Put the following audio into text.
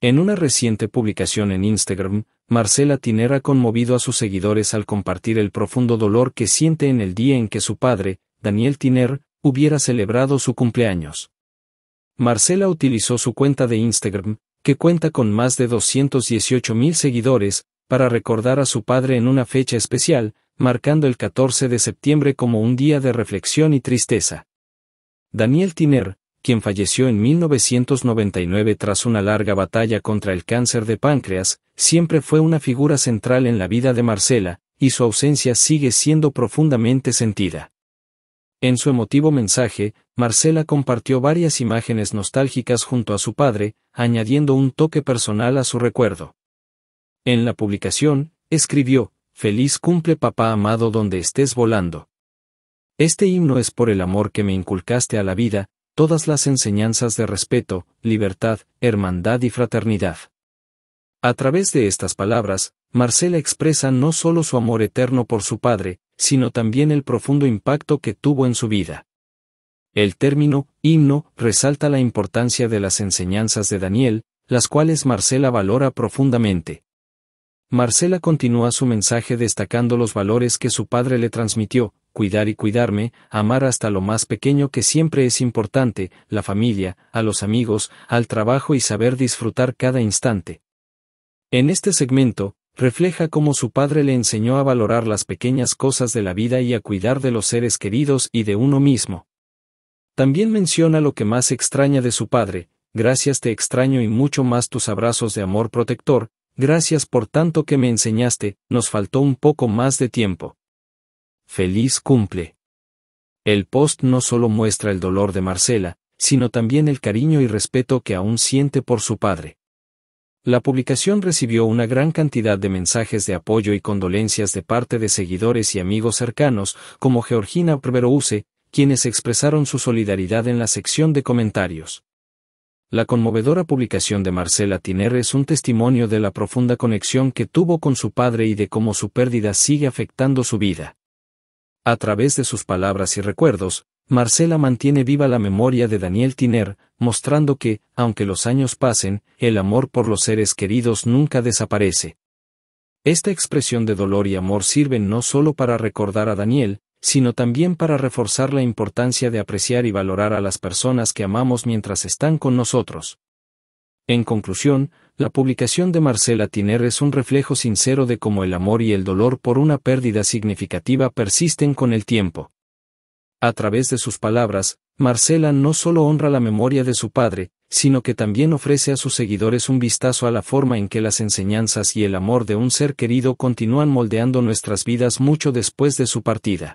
En una reciente publicación en Instagram, Marcela Tiner ha conmovido a sus seguidores al compartir el profundo dolor que siente en el día en que su padre, Daniel Tiner, hubiera celebrado su cumpleaños. Marcela utilizó su cuenta de Instagram, que cuenta con más de 218 mil seguidores, para recordar a su padre en una fecha especial, marcando el 14 de septiembre como un día de reflexión y tristeza. Daniel Tiner, quien falleció en 1999 tras una larga batalla contra el cáncer de páncreas, siempre fue una figura central en la vida de Marcela, y su ausencia sigue siendo profundamente sentida. En su emotivo mensaje, Marcela compartió varias imágenes nostálgicas junto a su padre, añadiendo un toque personal a su recuerdo. En la publicación, escribió, Feliz cumple papá amado donde estés volando. Este himno es por el amor que me inculcaste a la vida, todas las enseñanzas de respeto, libertad, hermandad y fraternidad. A través de estas palabras, Marcela expresa no solo su amor eterno por su padre, sino también el profundo impacto que tuvo en su vida. El término himno resalta la importancia de las enseñanzas de Daniel, las cuales Marcela valora profundamente. Marcela continúa su mensaje destacando los valores que su padre le transmitió, cuidar y cuidarme, amar hasta lo más pequeño que siempre es importante, la familia, a los amigos, al trabajo y saber disfrutar cada instante. En este segmento, refleja cómo su padre le enseñó a valorar las pequeñas cosas de la vida y a cuidar de los seres queridos y de uno mismo. También menciona lo que más extraña de su padre, gracias te extraño y mucho más tus abrazos de amor protector, gracias por tanto que me enseñaste, nos faltó un poco más de tiempo. Feliz cumple. El post no solo muestra el dolor de Marcela, sino también el cariño y respeto que aún siente por su padre. La publicación recibió una gran cantidad de mensajes de apoyo y condolencias de parte de seguidores y amigos cercanos, como Georgina Prverouse, quienes expresaron su solidaridad en la sección de comentarios. La conmovedora publicación de Marcela Tiner es un testimonio de la profunda conexión que tuvo con su padre y de cómo su pérdida sigue afectando su vida. A través de sus palabras y recuerdos, Marcela mantiene viva la memoria de Daniel Tiner, mostrando que, aunque los años pasen, el amor por los seres queridos nunca desaparece. Esta expresión de dolor y amor sirven no solo para recordar a Daniel, sino también para reforzar la importancia de apreciar y valorar a las personas que amamos mientras están con nosotros. En conclusión, la publicación de Marcela Tiner es un reflejo sincero de cómo el amor y el dolor por una pérdida significativa persisten con el tiempo. A través de sus palabras, Marcela no solo honra la memoria de su padre, sino que también ofrece a sus seguidores un vistazo a la forma en que las enseñanzas y el amor de un ser querido continúan moldeando nuestras vidas mucho después de su partida.